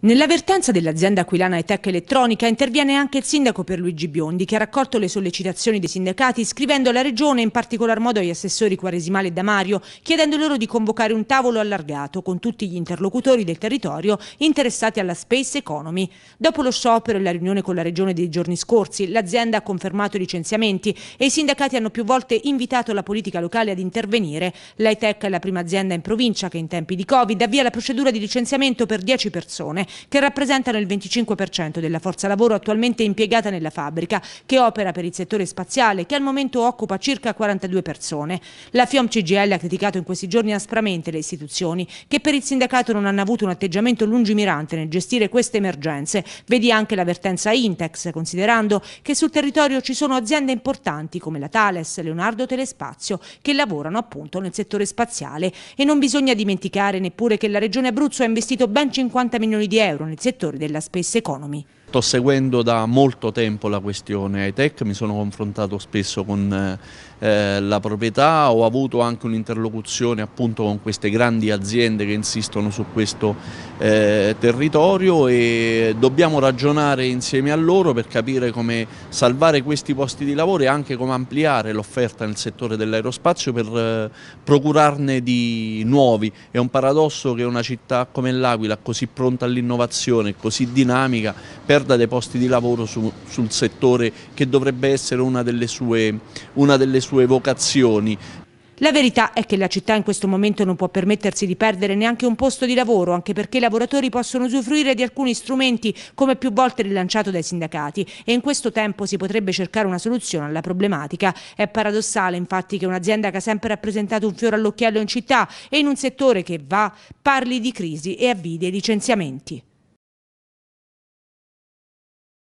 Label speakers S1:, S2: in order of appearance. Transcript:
S1: Nell'avvertenza dell'azienda aquilana Etec Elettronica interviene anche il sindaco per Luigi Biondi che ha raccolto le sollecitazioni dei sindacati scrivendo alla regione, in particolar modo agli assessori Quaresimale e Damario, chiedendo loro di convocare un tavolo allargato con tutti gli interlocutori del territorio interessati alla space economy. Dopo lo sciopero e la riunione con la regione dei giorni scorsi, l'azienda ha confermato i licenziamenti e i sindacati hanno più volte invitato la politica locale ad intervenire. L'Etec è la prima azienda in provincia che in tempi di Covid avvia la procedura di licenziamento per 10 persone che rappresentano il 25% della forza lavoro attualmente impiegata nella fabbrica, che opera per il settore spaziale, che al momento occupa circa 42 persone. La FIOM CGL ha criticato in questi giorni aspramente le istituzioni, che per il sindacato non hanno avuto un atteggiamento lungimirante nel gestire queste emergenze. Vedi anche l'avvertenza Intex, considerando che sul territorio ci sono aziende importanti come la Thales, Leonardo Telespazio, che lavorano appunto nel settore spaziale. E non bisogna dimenticare neppure che la Regione Abruzzo ha investito ben 50 milioni di euro euro nel settore della space economy.
S2: Sto seguendo da molto tempo la questione high-tech, mi sono confrontato spesso con eh, eh, la proprietà, ho avuto anche un'interlocuzione appunto con queste grandi aziende che insistono su questo eh, territorio e dobbiamo ragionare insieme a loro per capire come salvare questi posti di lavoro e anche come ampliare l'offerta nel settore dell'aerospazio per eh, procurarne di nuovi. È un paradosso che una città come l'Aquila, così pronta all'innovazione, innovazione così dinamica perda dei posti di lavoro su, sul settore che dovrebbe essere una delle sue, una delle sue vocazioni.
S1: La verità è che la città in questo momento non può permettersi di perdere neanche un posto di lavoro, anche perché i lavoratori possono usufruire di alcuni strumenti, come più volte rilanciato dai sindacati, e in questo tempo si potrebbe cercare una soluzione alla problematica. È paradossale infatti che un'azienda che ha sempre rappresentato un fiore all'occhiello in città e in un settore che va, parli di crisi e avvide licenziamenti.